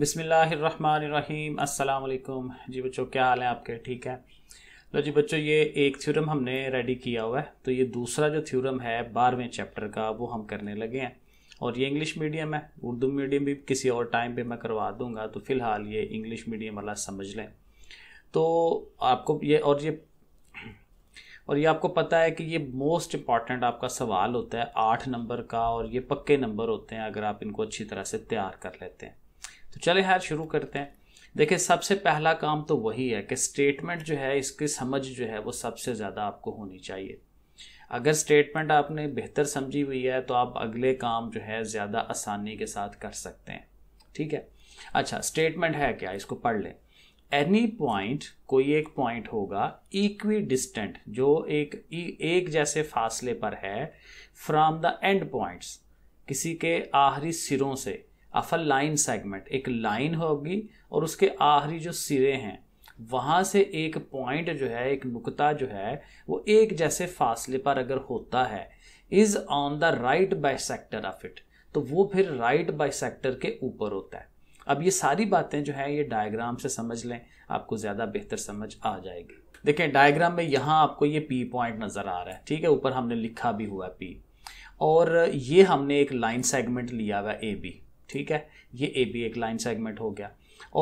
बिसमीम् अल्लाम जी बच्चों क्या हाल है आपके ठीक है लो जी बच्चों ये एक थ्योरम हमने रेडी किया हुआ है तो ये दूसरा जो थ्योरम है बारहवें चैप्टर का वो हम करने लगे हैं और ये इंग्लिश मीडियम है उर्दू मीडियम भी किसी और टाइम पे मैं करवा दूंगा तो फ़िलहाल ये इंग्लिश मीडियम वाला समझ लें तो आपको ये और ये और ये आपको पता है कि ये मोस्ट इम्पॉर्टेंट आपका सवाल होता है आठ नंबर का और ये पक्के नंबर होते हैं अगर आप इनको अच्छी तरह से तैयार कर लेते हैं तो चले यार शुरू करते हैं देखिए सबसे पहला काम तो वही है कि स्टेटमेंट जो है इसकी समझ जो है वो सबसे ज़्यादा आपको होनी चाहिए अगर स्टेटमेंट आपने बेहतर समझी हुई है तो आप अगले काम जो है ज़्यादा आसानी के साथ कर सकते हैं ठीक है अच्छा स्टेटमेंट है क्या इसको पढ़ लें एनी पॉइंट कोई एक पॉइंट होगा इक्वी डिस्टेंट जो एक एक जैसे फासले पर है फ्रॉम द एंड पॉइंट्स किसी के आखिरी सिरों से अफल लाइन सेगमेंट एक लाइन होगी और उसके आखिरी जो सिरे हैं वहाँ से एक पॉइंट जो है एक नुकता जो है वो एक जैसे फासले पर अगर होता है is on the right bisector of it तो वो फिर राइट बाई सेक्टर के ऊपर होता है अब ये सारी बातें जो है ये डायग्राम से समझ लें आपको ज़्यादा बेहतर समझ आ जाएगी देखें डायग्राम में यहाँ आपको ये पी पॉइंट नज़र आ रहा है ठीक है ऊपर हमने लिखा भी हुआ है पी और ये हमने एक लाइन सेगमेंट लिया हुआ ए बी ठीक है ये ए बी एक लाइन सेगमेंट हो गया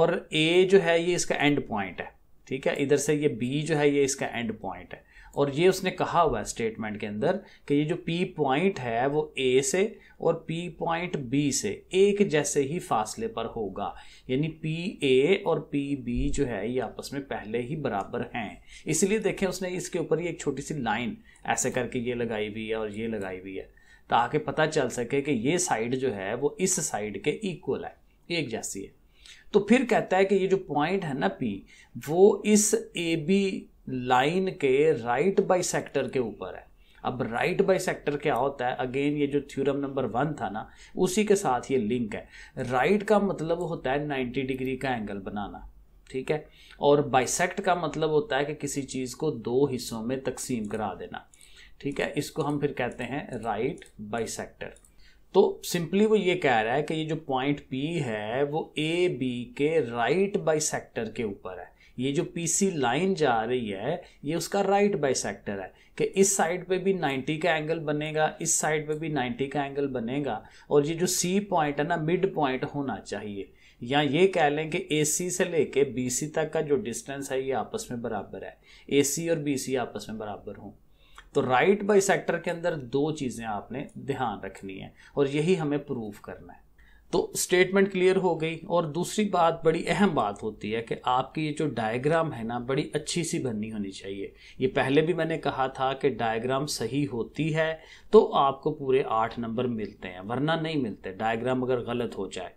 और ए जो है ये इसका एंड पॉइंट है ठीक है इधर से ये बी जो है ये इसका एंड पॉइंट है और ये उसने कहा हुआ है स्टेटमेंट के अंदर कि ये जो पी पॉइंट है वो ए से और पी पॉइंट बी से एक जैसे ही फासले पर होगा यानी पी ए और पी बी जो है ये आपस में पहले ही बराबर हैं इसलिए देखें उसने इसके ऊपर ये एक छोटी सी लाइन ऐसे करके ये लगाई हुई है और ये लगाई हुई है ताकि पता चल सके कि ये साइड जो है वो इस साइड के इक्वल है एक जैसी है तो फिर कहता है कि ये जो पॉइंट है ना पी वो इस ए बी लाइन के राइट बाई सेक्टर के ऊपर है अब राइट बाई सेक्टर क्या होता है अगेन ये जो थ्योरम नंबर वन था ना उसी के साथ ये लिंक है राइट right का मतलब होता है नाइन्टी डिग्री का एंगल बनाना ठीक है और बाइसेक्ट का मतलब होता है कि किसी चीज़ को दो हिस्सों में तकसीम करा देना ठीक है इसको हम फिर कहते हैं राइट बाइसेक्टर तो सिंपली वो ये कह रहा है कि ये जो पॉइंट पी है वो ए बी के राइट बाइसेक्टर के ऊपर है ये जो पीसी लाइन जा रही है ये उसका राइट बाइसेक्टर है कि इस साइड पे भी 90 का एंगल बनेगा इस साइड पे भी 90 का एंगल बनेगा और ये जो सी पॉइंट है ना मिड पॉइंट होना चाहिए या ये कह लें कि ए सी से लेके बी सी तक का जो डिस्टेंस है ये आपस में बराबर है ए सी और बी सी आपस में बराबर हों तो राइट बाई सेक्टर के अंदर दो चीज़ें आपने ध्यान रखनी है और यही हमें प्रूव करना है तो स्टेटमेंट क्लियर हो गई और दूसरी बात बड़ी अहम बात होती है कि आपकी ये जो डायग्राम है ना बड़ी अच्छी सी बननी होनी चाहिए ये पहले भी मैंने कहा था कि डायग्राम सही होती है तो आपको पूरे आठ नंबर मिलते हैं वरना नहीं मिलते डायग्राम अगर गलत हो जाए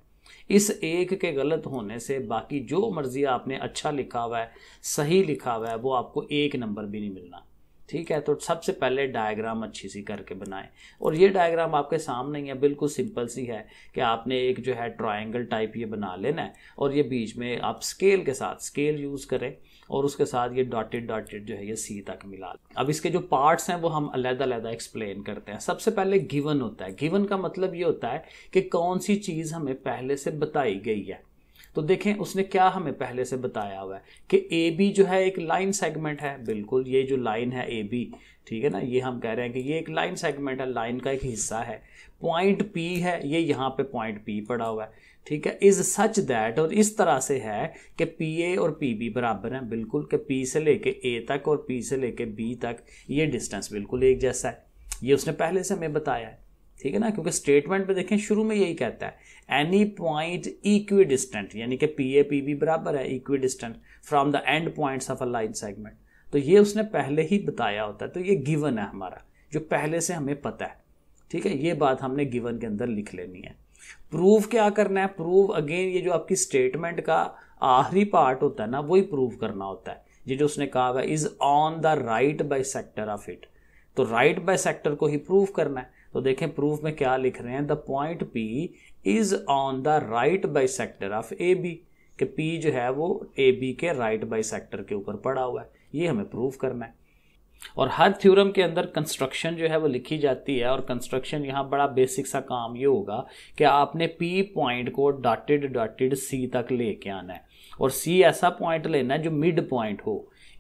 इस एक के गलत होने से बाकी जो मर्जी आपने अच्छा लिखा हुआ है सही लिखा हुआ है वो आपको एक नंबर भी नहीं मिलना ठीक है तो सबसे पहले डायग्राम अच्छी सी करके बनाएं और ये डायग्राम आपके सामने ही है बिल्कुल सिंपल सी है कि आपने एक जो है ट्रायंगल टाइप ये बना लेना है और ये बीच में आप स्केल के साथ स्केल यूज़ करें और उसके साथ ये डॉटेड डॉटेड जो है ये सी तक मिला अब इसके जो पार्ट्स हैं वो हम अलहदा अलहदा एक्सप्लेन करते हैं सबसे पहले गिवन होता है गिवन का मतलब ये होता है कि कौन सी चीज़ हमें पहले से बताई गई है तो देखें उसने क्या हमें पहले से बताया हुआ है कि ए बी जो है एक लाइन सेगमेंट है बिल्कुल ये जो लाइन है ए बी ठीक है ना ये हम कह रहे हैं कि ये एक लाइन सेगमेंट है लाइन का एक हिस्सा है पॉइंट पी है ये यहाँ पे पॉइंट पी पड़ा हुआ है ठीक है इज सच दैट और इस तरह से है कि पी ए और पी बी बराबर हैं बिल्कुल कि पी से लेके ए तक और पी से लेके बी तक ये डिस्टेंस बिल्कुल एक जैसा है ये उसने पहले से हमें बताया है ठीक है ना क्योंकि स्टेटमेंट में देखें शुरू में यही कहता है एनी पॉइंट इक्वी डिस्टेंट यानी कि पी ए पी बी बराबर है equidistant from the end points of a line segment तो ये उसने पहले ही बताया होता है तो ये गिवन है हमारा जो पहले से हमें पता है ठीक है ये बात हमने गिवन के अंदर लिख लेनी है प्रूव क्या करना है प्रूव अगेन ये जो आपकी स्टेटमेंट का आखिरी पार्ट होता है ना वही प्रूव करना होता है ये जो उसने कहा हुआ is on the right bisector of it तो राइट बाय सेक्टर को ही प्रूव करना है तो देखें प्रूफ में क्या लिख रहे हैं the point P is on the right bisector of A B के पी जो है वो ए बी के राइट बाई सेक्टर के ऊपर पड़ा हुआ है ये हमें प्रूफ करना है और हर थ्योरम के अंदर कंस्ट्रक्शन जो है वो लिखी जाती है और कंस्ट्रक्शन यहाँ बड़ा बेसिक सा काम ये होगा कि आपने पी पॉइंट को डॉटेड डॉटेड सी तक लेके आना है और सी ऐसा पॉइंट लेना है जो मिड पॉइंट हो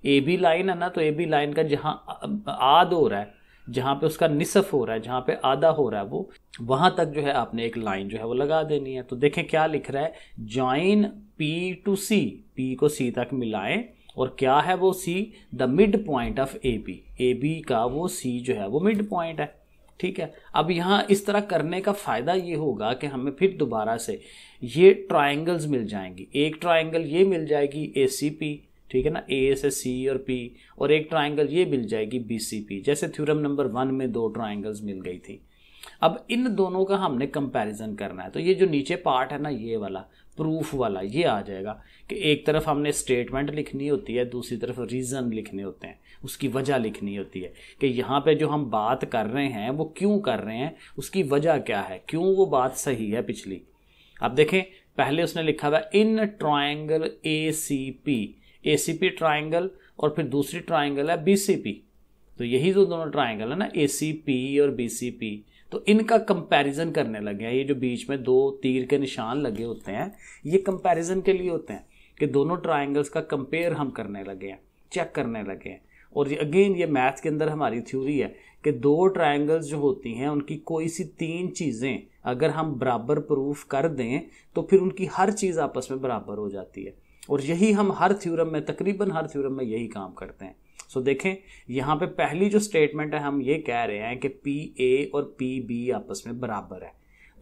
ए बी लाइन है ना तो ए बी लाइन का जहाँ आद हो रहा है जहाँ पे उसका निसफ हो रहा है जहाँ पे आधा हो रहा है वो वहाँ तक जो है आपने एक लाइन जो है वो लगा देनी है तो देखें क्या लिख रहा है join P to C P को सी तक मिलाएं और क्या है वो C the midpoint of A B A B का वो सी जो है वो मिड पॉइंट है ठीक है अब यहाँ इस तरह करने का फ़ायदा ये होगा कि हमें फिर दोबारा से ये ट्राइंगल्स मिल जाएंगी एक ट्राइंगल ये मिल जाएगी ए सी पी ठीक है ना ए से सी और पी और एक ट्राइंगल ये मिल जाएगी बी सी पी जैसे थ्योरम नंबर वन में दो ट्राइंगल्स मिल गई थी अब इन दोनों का हमने कंपैरिजन करना है तो ये जो नीचे पार्ट है ना ये वाला प्रूफ वाला ये आ जाएगा कि एक तरफ हमने स्टेटमेंट लिखनी होती है दूसरी तरफ रीज़न लिखने होते हैं उसकी वजह लिखनी होती है कि यहाँ पे जो हम बात कर रहे हैं वो क्यों कर रहे हैं उसकी वजह क्या है क्यों वो बात सही है पिछली अब देखें पहले उसने लिखा हुआ इन triangle A C P A C P triangle और फिर दूसरी ट्राइंगल है बी सी पी तो यही जो दोनों ट्राइंगल है ना ए सी पी और बी सी पी तो इनका कंपैरिजन करने लगे हैं ये जो बीच में दो तीर के निशान लगे होते हैं ये कंपैरिजन के लिए होते हैं कि दोनों ट्राइंगल्स का कंपेयर हम करने लगे हैं चेक करने लगे हैं और ये अगेन ये मैथ के अंदर हमारी थ्योरी है कि दो ट्राइंगल्स जो होती हैं उनकी कोई सी तीन चीज़ें अगर हम बराबर प्रूफ कर दें तो फिर उनकी हर चीज़ आपस में बराबर हो जाती है और यही हम हर थ्योरम में तकरीबन हर थ्योरम में यही काम करते हैं सो so, देखें यहाँ पे पहली जो स्टेटमेंट है हम ये कह रहे हैं कि पी ए और पी बी आपस में बराबर है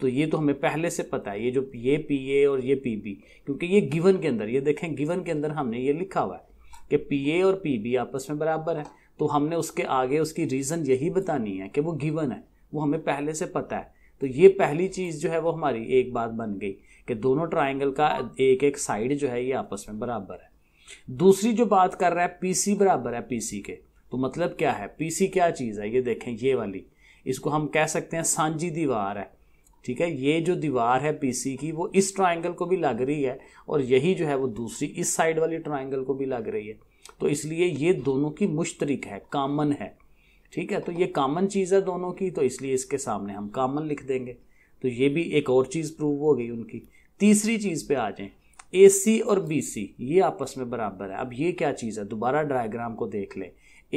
तो ये तो हमें पहले से पता है ये जो ये पी ए और ये पी बी क्योंकि ये गिवन के अंदर ये देखें गिवन के अंदर हमने ये लिखा हुआ है कि पी ए और पी बी आपस में बराबर है तो हमने उसके आगे उसकी रीज़न यही बतानी है कि वो गिवन है वो हमें पहले से पता है तो ये पहली चीज़ जो है वो हमारी एक बात बन गई कि दोनों ट्राइंगल का एक एक साइड जो है ये आपस में बराबर है दूसरी जो बात कर रहा है पीसी बराबर है पीसी के तो मतलब क्या है पीसी क्या चीज़ है ये देखें ये वाली इसको हम कह सकते हैं सांझी दीवार है ठीक है ये जो दीवार है पीसी की वो इस ट्राइंगल को भी लग रही है और यही जो है वो दूसरी इस साइड वाली ट्राइंगल को भी लग रही है तो इसलिए ये दोनों की मुश्तरक है कामन है ठीक है तो ये कामन चीज़ है दोनों की तो इसलिए इसके सामने हम कामन लिख देंगे तो ये भी एक और चीज़ प्रूव हो गई उनकी तीसरी चीज़ पे आ जाएं ए सी और बी सी ये आपस में बराबर है अब ये क्या चीज़ है दोबारा डायग्राम को देख लें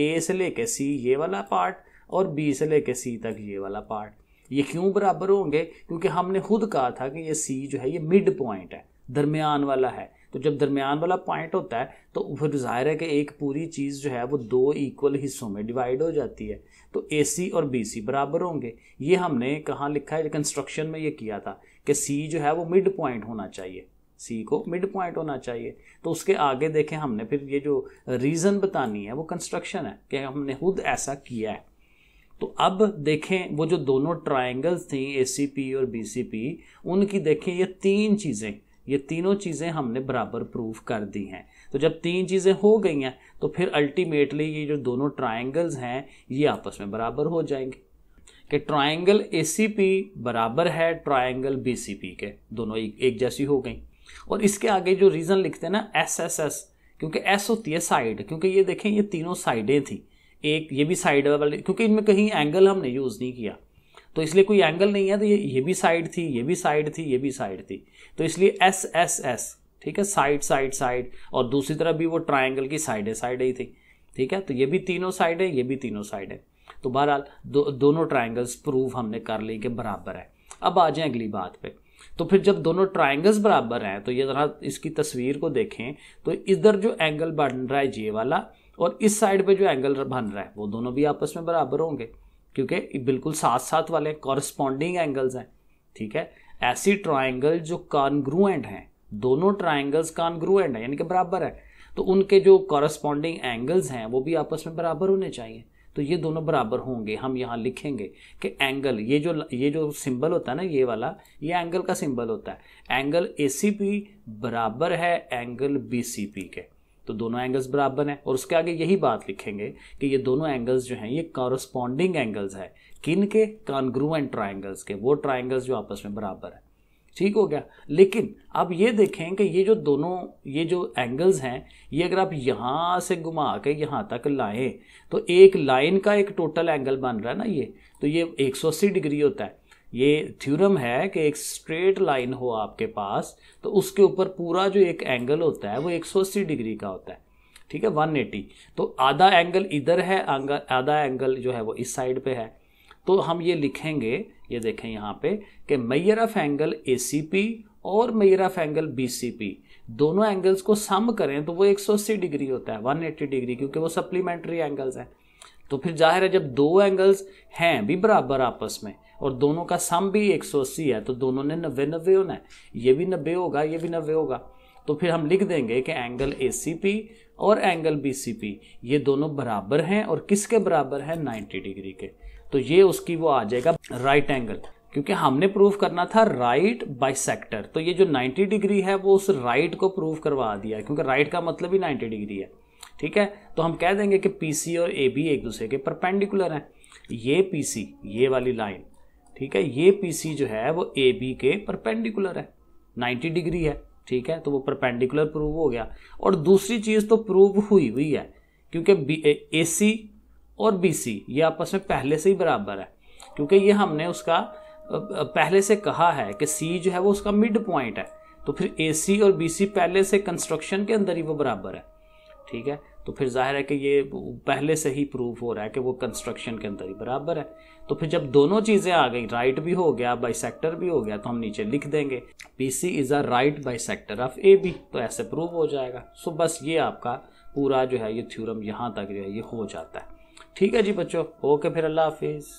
ए से लेके सी ये वाला पार्ट और बी से लेके सी तक ये वाला पार्ट ये क्यों बराबर होंगे क्योंकि हमने खुद कहा था कि ये सी जो है ये मिड पॉइंट है दरमियान वाला है तो जब दरमियान वाला पॉइंट होता है तो फिर जाहिर है कि एक पूरी चीज़ जो है वो दो इक्वल हिस्सों में डिवाइड हो जाती है तो ए सी और बी सी बराबर होंगे ये हमने कहाँ लिखा है कंस्ट्रक्शन में ये किया था कि सी जो है वो मिड पॉइंट होना चाहिए सी को मिड पॉइंट होना चाहिए तो उसके आगे देखें हमने फिर ये जो रीज़न बतानी है वो कंस्ट्रक्शन है कि हमने खुद ऐसा किया है तो अब देखें वो जो दोनों ट्राइंगल्स थी ए और बी उनकी देखें ये तीन चीज़ें ये तीनों चीज़ें हमने बराबर प्रूव कर दी हैं तो जब तीन चीज़ें हो गई हैं तो फिर अल्टीमेटली ये जो दोनों ट्राइंगल्स हैं ये आपस में बराबर हो जाएंगे कि ट्राइंगल ए बराबर है ट्राइंगल बी के दोनों एक, एक जैसी हो गई और इसके आगे जो रीज़न लिखते हैं ना एस एस एस क्योंकि एस होती है साइड क्योंकि ये देखें ये तीनों साइडें थी एक ये भी साइड वाले क्योंकि इनमें कहीं एंगल हमने यूज़ नहीं किया तो इसलिए कोई एंगल नहीं है तो ये ये भी साइड थी ये भी साइड थी ये भी साइड थी तो इसलिए एस एस एस ठीक है साइड साइड साइड और दूसरी तरफ भी वो ट्राइंगल की साइडें साइड ही थी ठीक है तो ये भी तीनों साइड है ये भी तीनों साइड है तो बहरहाल दो, दोनों ट्राइंगल्स प्रूव हमने कर ली कि बराबर है अब आ जाए अगली बात पे तो फिर जब दोनों ट्राइंगल्स बराबर हैं तो ये ज़रा इसकी तस्वीर को देखें तो इधर जो एंगल बन रहा है जे वाला और इस साइड पे जो एंगल बन रहा है वो दोनों भी आपस में बराबर होंगे क्योंकि बिल्कुल साथ साथ वाले कॉरस्पॉन्डिंग एंगल्स हैं ठीक है ऐसी ट्राइंगल जो कॉन्ग्रुएंट हैं दोनों ट्राइंगल्स कॉन्ग्रुएंट हैं यानी कि बराबर है तो उनके जो कॉरस्पॉन्डिंग एंगल्स हैं वो भी आपस में बराबर होने चाहिए तो ये दोनों बराबर होंगे हम यहाँ लिखेंगे कि एंगल ये जो ये जो सिंबल होता है ना ये वाला ये एंगल का सिंबल होता है एंगल ए बराबर है एंगल बी के तो दोनों एंगल्स बराबर हैं और उसके आगे यही बात लिखेंगे कि ये दोनों एंगल्स जो हैं ये कॉरस्पॉन्डिंग एंगल्स है किन के कॉन्ग्रूएंट ट्राइंगल्स के वो ट्राइंगल्स जो आपस में बराबर है ठीक हो गया लेकिन आप ये देखें कि ये जो दोनों ये जो एंगल्स हैं ये अगर आप यहाँ से घुमा के यहाँ तक लाएं तो एक लाइन का एक टोटल एंगल बन रहा है ना ये तो ये 180 डिग्री होता है ये थ्योरम है कि एक स्ट्रेट लाइन हो आपके पास तो उसके ऊपर पूरा जो एक एंगल होता है वो 180 डिग्री का होता है ठीक है वन तो आधा एंगल इधर है आधा एंगल जो है वो इस साइड पर है तो हम ये लिखेंगे ये देखें यहाँ पे कि मैयर ऑफ एंगल ए और मैयर ऑफ एंगल बी दोनों एंगल्स को सम करें तो वो 180 डिग्री होता है 180 डिग्री क्योंकि वो सप्लीमेंट्री एंगल्स हैं तो फिर जाहिर है जब दो एंगल्स हैं भी बराबर आपस में और दोनों का सम भी 180 है तो दोनों ने नब्बे नब्बे होना है ये भी नब्बे होगा ये भी नब्बे होगा तो फिर हम लिख देंगे कि एंगल ए और एंगल बी ये दोनों बराबर हैं और किसके बराबर हैं 90 डिग्री के तो ये उसकी वो आ जाएगा राइट एंगल क्योंकि हमने प्रूव करना था राइट सेक्टर तो ये जो 90 डिग्री है वो उस राइट right को प्रूव करवा दिया क्योंकि राइट right का मतलब ही 90 डिग्री है ठीक है तो हम कह देंगे कि पीसी और ए बी एक दूसरे के परपेंडिकुलर हैं ये पीसी ये वाली लाइन ठीक है ये पीसी जो है वो ए बी के परपेंडिकुलर है 90 डिग्री है ठीक है तो वो परपेंडिकुलर प्रूव हो गया और दूसरी चीज़ तो प्रूव हुई हुई है क्योंकि ए सी और बीसी ये आपस में पहले से ही बराबर है क्योंकि ये हमने उसका पहले से कहा है कि सी जो है वो उसका मिड पॉइंट है तो फिर ए सी और बी सी पहले से कंस्ट्रक्शन के अंदर ही वो बराबर है ठीक है तो फिर जाहिर है कि ये पहले से ही प्रूव हो रहा है कि वो कंस्ट्रक्शन के अंदर ही बराबर है तो फिर जब दोनों चीज़ें आ गई राइट भी हो गया सेक्टर भी हो गया तो हम नीचे लिख देंगे B C is a right sector of A B तो ऐसे प्रूव हो जाएगा सो बस ये आपका पूरा जो है ये थ्योरम यहाँ तक जो है ये हो जाता है ठीक है जी बच्चों ओके फिर अल्लाह हाफिज़